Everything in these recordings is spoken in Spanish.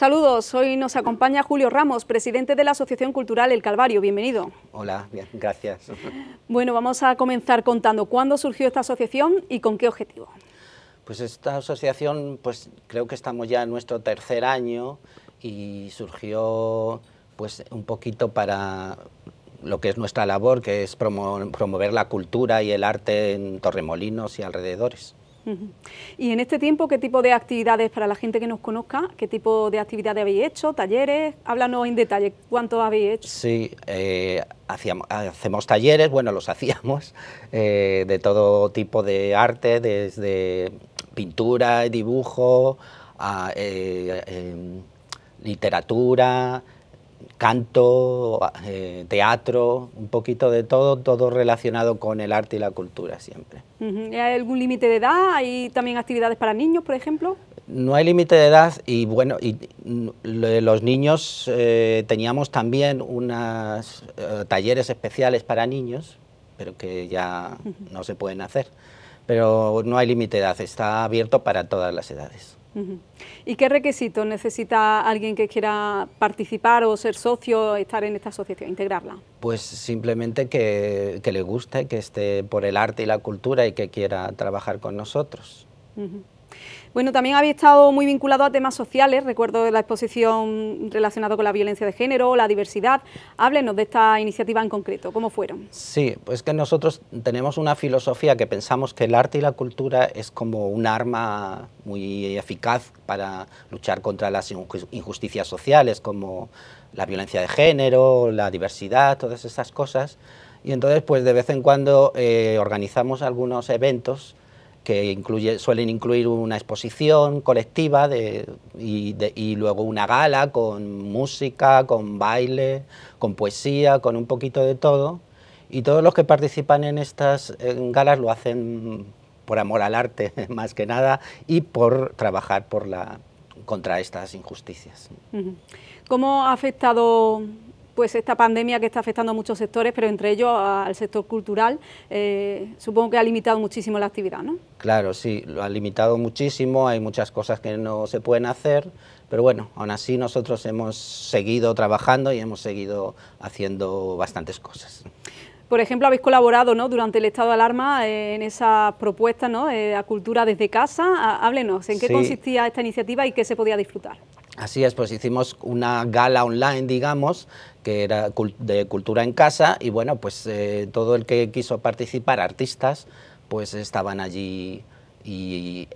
Saludos, hoy nos acompaña Julio Ramos, presidente de la Asociación Cultural El Calvario. Bienvenido. Hola, bien, gracias. Bueno, vamos a comenzar contando cuándo surgió esta asociación y con qué objetivo. Pues esta asociación, pues creo que estamos ya en nuestro tercer año y surgió pues un poquito para lo que es nuestra labor, que es promover la cultura y el arte en Torremolinos y alrededores. Y en este tiempo, ¿qué tipo de actividades para la gente que nos conozca? ¿Qué tipo de actividades habéis hecho? ¿Talleres? Háblanos en detalle, ¿cuánto habéis hecho? Sí, eh, hacemos talleres, bueno, los hacíamos, eh, de todo tipo de arte, desde pintura, dibujo, a, eh, literatura, canto, eh, teatro, un poquito de todo, todo relacionado con el arte y la cultura siempre. ¿Hay algún límite de edad? ¿Hay también actividades para niños, por ejemplo? No hay límite de edad y bueno, y mm, los niños eh, teníamos también unos eh, talleres especiales para niños, pero que ya no se pueden hacer. Pero no hay límite de edad, está abierto para todas las edades. ¿Y qué requisitos necesita alguien que quiera participar o ser socio, estar en esta asociación, integrarla? Pues simplemente que, le guste, que esté por el arte y la cultura y que quiera trabajar con nosotros. Bueno, también había estado muy vinculado a temas sociales, recuerdo la exposición relacionada con la violencia de género, la diversidad. Háblenos de esta iniciativa en concreto, ¿cómo fueron? Sí, pues que nosotros tenemos una filosofía que pensamos que el arte y la cultura es como un arma muy eficaz para luchar contra las injusticias sociales, como la violencia de género, la diversidad, todas esas cosas. Y entonces, pues de vez en cuando eh, organizamos algunos eventos que incluye, suelen incluir una exposición colectiva de, y, luego una gala con música, con baile, con poesía, con un poquito de todo. Y todos los que participan en estas galas lo hacen por amor al arte, más que nada, y por trabajar por la, contra estas injusticias. ¿Cómo ha afectado pues esta pandemia que está afectando a muchos sectores, pero entre ellos al sector cultural, eh, supongo que ha limitado muchísimo la actividad, ¿no? Claro, sí, lo ha limitado muchísimo, hay muchas cosas que no se pueden hacer, pero bueno, aún así nosotros hemos seguido trabajando y hemos seguido haciendo bastantes cosas. Por ejemplo, habéis colaborado ¿no? durante el estado de alarma eh, en esa propuesta ¿no? Eh, a cultura desde casa. Háblenos, ¿en qué consistía esta iniciativa y qué se podía disfrutar? Así es, pues hicimos una gala online, digamos, que era de cultura en casa y bueno, pues eh, todo el que quiso participar, artistas, pues estaban allí y,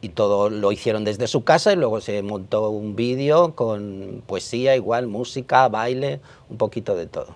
y, todo lo hicieron desde su casa y luego se montó un vídeo con poesía, igual, música, baile, un poquito de todo.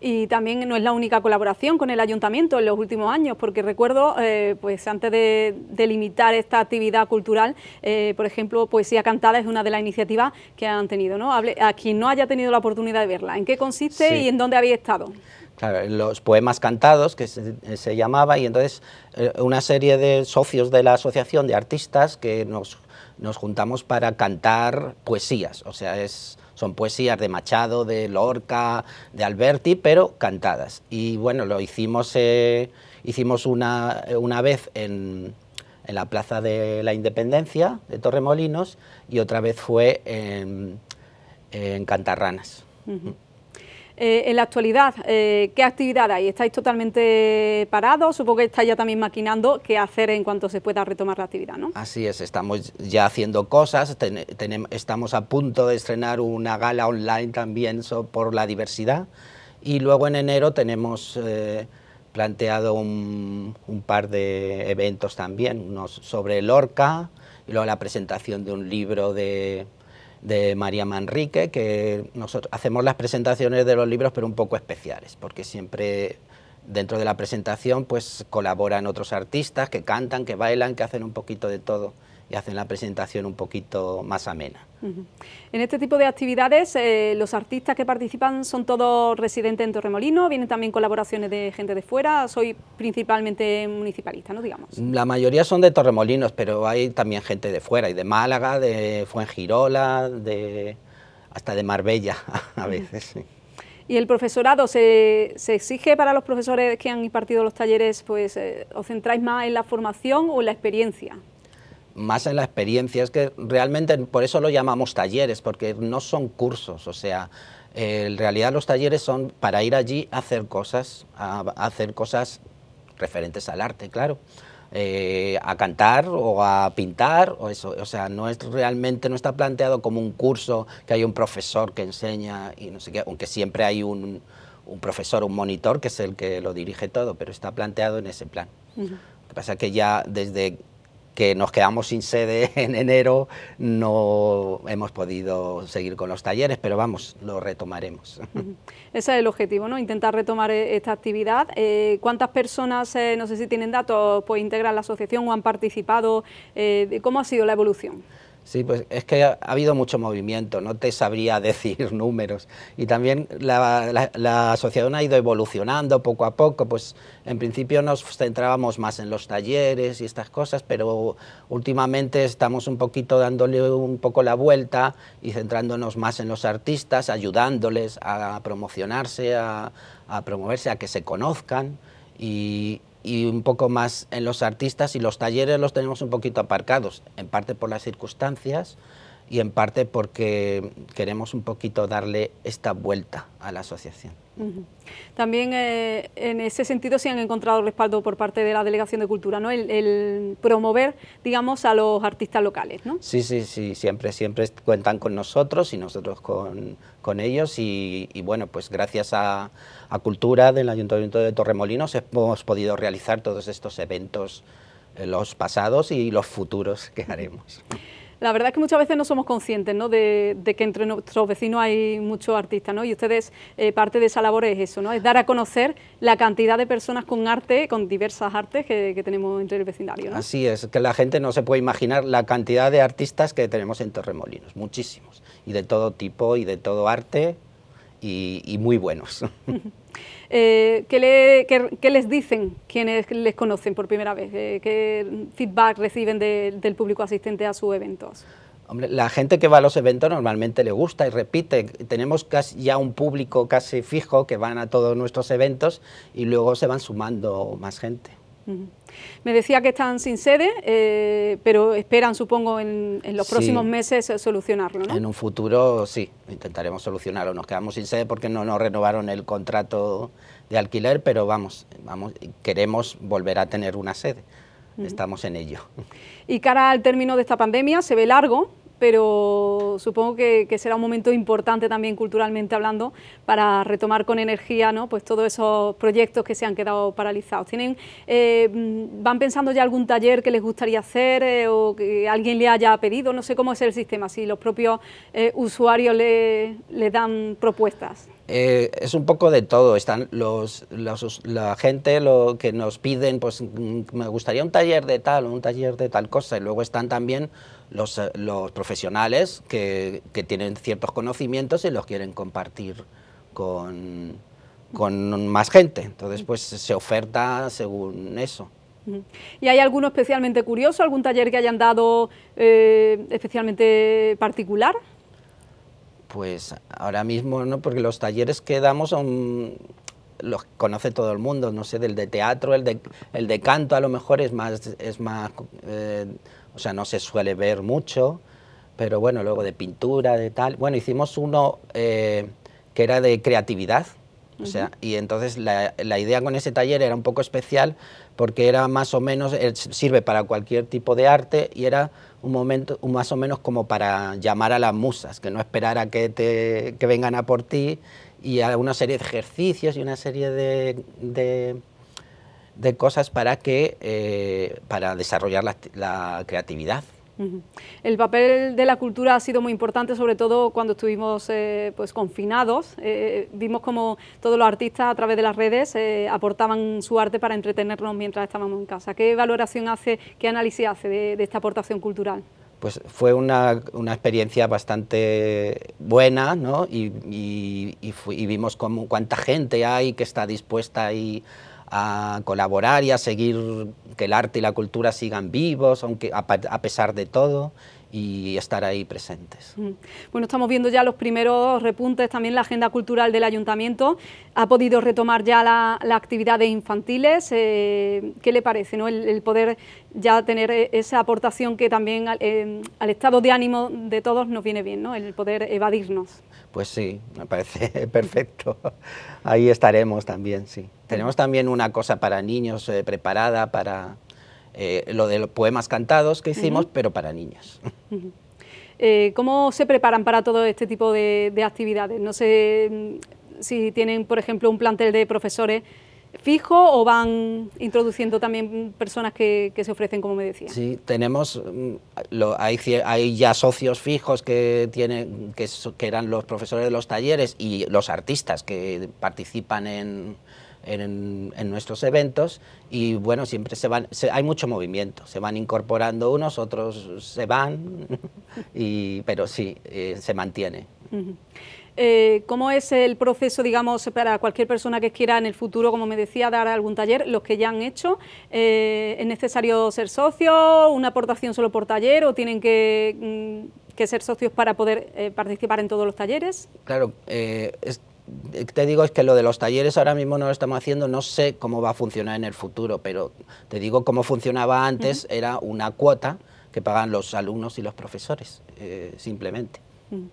Y también no es la única colaboración con el ayuntamiento en los últimos años, porque recuerdo, eh, pues antes de, delimitar limitar esta actividad cultural, eh, por ejemplo, Poesía Cantada es una de las iniciativas que han tenido, ¿no? Hable, a quien no haya tenido la oportunidad de verla, ¿en qué consiste y en dónde había estado? Claro, los poemas cantados, que se, llamaba, y entonces eh, una serie de socios de la asociación de artistas que nos, nos juntamos para cantar poesías, o sea, es son poesías de Machado, de Lorca, de Alberti, pero cantadas. Y bueno, lo hicimos, eh, hicimos una, eh, una vez en, en, la Plaza de la Independencia de Torremolinos y otra vez fue en, Cantarranas. Eh, en la actualidad, eh, ¿qué actividad hay? ¿Estáis totalmente parados? Supongo que estáis ya también maquinando qué hacer en cuanto se pueda retomar la actividad, ¿no? Así es, estamos ya haciendo cosas, estamos a punto de estrenar una gala online también por la diversidad y luego en enero tenemos... Eh, planteado un, par de eventos también, unos sobre el ORCA y luego la presentación de un libro de, de María Manrique, que nosotros hacemos las presentaciones de los libros pero un poco especiales, porque siempre dentro de la presentación pues colaboran otros artistas que cantan, que bailan, que hacen un poquito de todo y hacen la presentación un poquito más amena. En este tipo de actividades, eh, los artistas que participan son todos residentes en Torremolino, vienen también colaboraciones de gente de fuera, soy principalmente municipalista, ¿no? Digamos. La mayoría son de Torremolinos, pero hay también gente de fuera, y de Málaga, de Fuengirola, de hasta de Marbella a veces. ¿Y el profesorado se, exige para los profesores que han impartido los talleres, pues eh, os centráis más en la formación o en la experiencia? más en la experiencia. Es que realmente por eso lo llamamos talleres, porque no son cursos, o sea, eh, en realidad los talleres son para ir allí a hacer cosas, a, hacer cosas referentes al arte, claro. Eh, a cantar o a pintar o eso, o sea, no es realmente, no está planteado como un curso que hay un profesor que enseña y no sé qué, aunque siempre hay un, profesor, un monitor que es el que lo dirige todo, pero está planteado en ese plan. Lo que pasa es que ya desde que nos quedamos sin sede en enero, no hemos podido seguir con los talleres, pero vamos, lo retomaremos. Ese es el objetivo, ¿no? Intentar retomar eh, esta actividad. Eh, ¿Cuántas personas, eh, no sé si tienen datos, pues integran la asociación o han participado? ¿Cómo ha sido la evolución? Sí, pues es que ha habido mucho movimiento, no te sabría decir números. Y también la, asociación ha ido evolucionando poco a poco, pues en principio nos centrábamos más en los talleres y estas cosas, pero últimamente estamos un poquito dándole un poco la vuelta y centrándonos más en los artistas, ayudándoles a promocionarse, a, a promoverse, a que se conozcan. Y, y un poco más en los artistas y los talleres los tenemos un poquito aparcados, en parte por las circunstancias, y en parte porque queremos un poquito darle esta vuelta a la asociación. También eh, en ese sentido se han encontrado respaldo por parte de la Delegación de Cultura, ¿no? El, promover, digamos, a los artistas locales, ¿no? Sí, sí, sí, siempre, siempre cuentan con nosotros y nosotros con, con ellos y, bueno, pues gracias a, a, Cultura del Ayuntamiento de Torremolinos hemos podido realizar todos estos eventos, eh, los pasados y los futuros que haremos. La verdad es que muchas veces no somos conscientes ¿no? de, que entre nuestros vecinos hay muchos artistas, ¿no? Y ustedes, eh, parte de esa labor es eso, ¿no? Es dar a conocer la cantidad de personas con arte, con diversas artes que, tenemos entre el vecindario. Así es, que la gente no se puede imaginar la cantidad de artistas que tenemos en Torremolinos, muchísimos, y de todo tipo y de todo arte y, muy buenos. Eh, ¿qué, les dicen quienes les conocen por primera vez? Eh, ¿Qué feedback reciben del público asistente a sus eventos? la gente que va a los eventos normalmente le gusta y repite. Tenemos ya un público casi fijo que van a todos nuestros eventos y luego se van sumando más gente. Me decía que están sin sede, eh, pero esperan, supongo, en, los próximos meses eh, solucionarlo, En un futuro, sí, intentaremos solucionarlo. Nos quedamos sin sede porque no nos renovaron el contrato de alquiler, pero vamos, vamos queremos volver a tener una sede. Estamos en ello. Y cara al término de esta pandemia, se ve largo, pero supongo que, será un momento importante también culturalmente hablando para retomar con energía ¿no? pues todos esos proyectos que se han quedado paralizados. ¿Tienen, eh, mm, ¿Van pensando ya algún taller que les gustaría hacer eh, o que alguien le haya pedido? No sé cómo es el sistema, si los propios eh, usuarios le, le dan propuestas. Eh, es un poco de todo. Están los, la gente lo que nos piden, pues mm, me gustaría un taller de tal o un taller de tal cosa. Y luego están también los, eh, profesionales que, tienen ciertos conocimientos y los quieren compartir con, más gente. Entonces, pues se oferta según eso. ¿Y hay alguno especialmente curioso, algún taller que hayan dado eh, especialmente particular? Pues ahora mismo no, porque los talleres que damos son los conoce todo el mundo, no sé, del de teatro, el de, el de canto a lo mejor es más, es más eh, o sea, no se suele ver mucho, pero bueno, luego de pintura, de tal. Bueno, hicimos uno eh, que era de creatividad, o sea, y entonces la, idea con ese taller era un poco especial porque era más o menos, eh, sirve para cualquier tipo de arte y era un momento más o menos como para llamar a las musas, que no esperar a que, te, que vengan a por ti y a una serie de ejercicios y una serie de, de, cosas para, que, eh, para desarrollar la creatividad. El papel de la cultura ha sido muy importante, sobre todo cuando estuvimos eh, pues, confinados. Eh, vimos como todos los artistas a través de las redes eh, aportaban su arte para entretenernos mientras estábamos en casa. ¿Qué valoración hace, qué análisis hace de, esta aportación cultural? Pues fue una, una experiencia bastante buena, ¿no? Y, vimos cómo, cuánta gente hay que está dispuesta y a colaborar y a seguir que el arte y la cultura sigan vivos, aunque a, a pesar de todo y estar ahí presentes. Mm. Bueno, estamos viendo ya los primeros repuntes, también la agenda cultural del ayuntamiento. Ha podido retomar ya las la infantiles. Eh, ¿Qué le parece no? el, poder ya tener e, esa aportación que también eh, al, estado de ánimo de todos nos viene bien, ¿no? el poder evadirnos? Pues sí, me parece perfecto. Ahí estaremos también, sí. Tenemos también una cosa para niños eh, preparada para eh, lo de los poemas cantados que hicimos, pero para niños. Eh, ¿Cómo se preparan para todo este tipo de, actividades? No sé mm, si tienen, por ejemplo, un plantel de profesores fijo o van introduciendo también personas que, se ofrecen, como me decía? Sí, tenemos, mm, hay, ya socios fijos que, tienen, que, que eran los profesores de los talleres y los artistas que participan en, en, en nuestros eventos y bueno, siempre se van, hay mucho movimiento, se van incorporando unos, otros se van, y, pero sí, eh, se mantiene. Eh, ¿Cómo es el proceso, digamos, para cualquier persona que quiera en el futuro, como me decía, dar algún taller? Los que ya han hecho, eh, ¿es necesario ser socio, una aportación solo por taller o tienen que, mm, que ser socios para poder participar en todos los talleres? Claro, es, te digo es que lo de los talleres ahora mismo no lo estamos haciendo, no sé cómo va a funcionar en el futuro, pero te digo cómo funcionaba antes, era una cuota que pagan los alumnos y los profesores, eh, simplemente. Mm.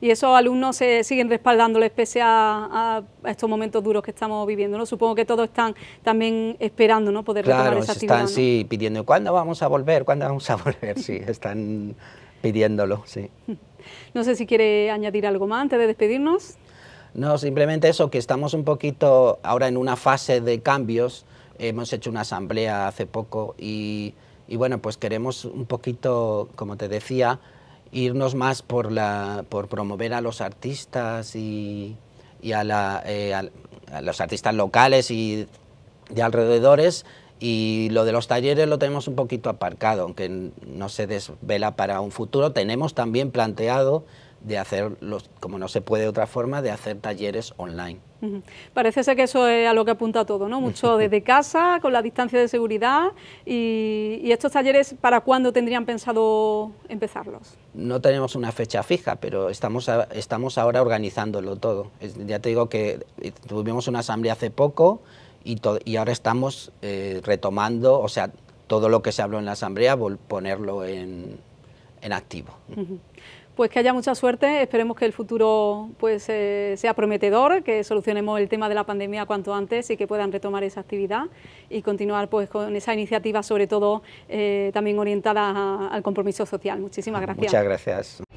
Y esos alumnos se siguen respaldándoles pese a, estos momentos duros que estamos viviendo, ¿no? Supongo que todos están también esperando, ¿no? Poder claro, esa actividad, están sí pidiendo, ¿cuándo vamos a volver? ¿Cuándo vamos a volver? Sí, están pidiéndolo, sí. No sé si quiere añadir algo más antes de despedirnos. No, simplemente eso, que estamos un poquito ahora en una fase de cambios. Hemos hecho una asamblea hace poco y, bueno, pues queremos un poquito, como te decía, irnos más por, la, por promover a los artistas y, a, eh, a, los artistas locales y de alrededores. Y lo de los talleres lo tenemos un poquito aparcado, aunque no se desvela para un futuro. Tenemos también planteado de hacer, los, como no se puede de otra forma, de hacer talleres online. Parece ser que eso es a lo que apunta todo, ¿no? Mucho desde casa, con la distancia de seguridad y, estos talleres, ¿para cuándo tendrían pensado empezarlos? No tenemos una fecha fija, pero estamos, estamos ahora organizándolo todo. ya te digo que eh, tuvimos una asamblea hace poco y, y ahora estamos eh, retomando, o sea, todo lo que se habló en la asamblea, ponerlo en, activo. Pues que haya mucha suerte, esperemos que el futuro pues, eh, sea prometedor, que solucionemos el tema de la pandemia cuanto antes y que puedan retomar esa actividad y continuar pues, con esa iniciativa, sobre todo eh, también orientada al compromiso social. Muchísimas gracias. Muchas gracias.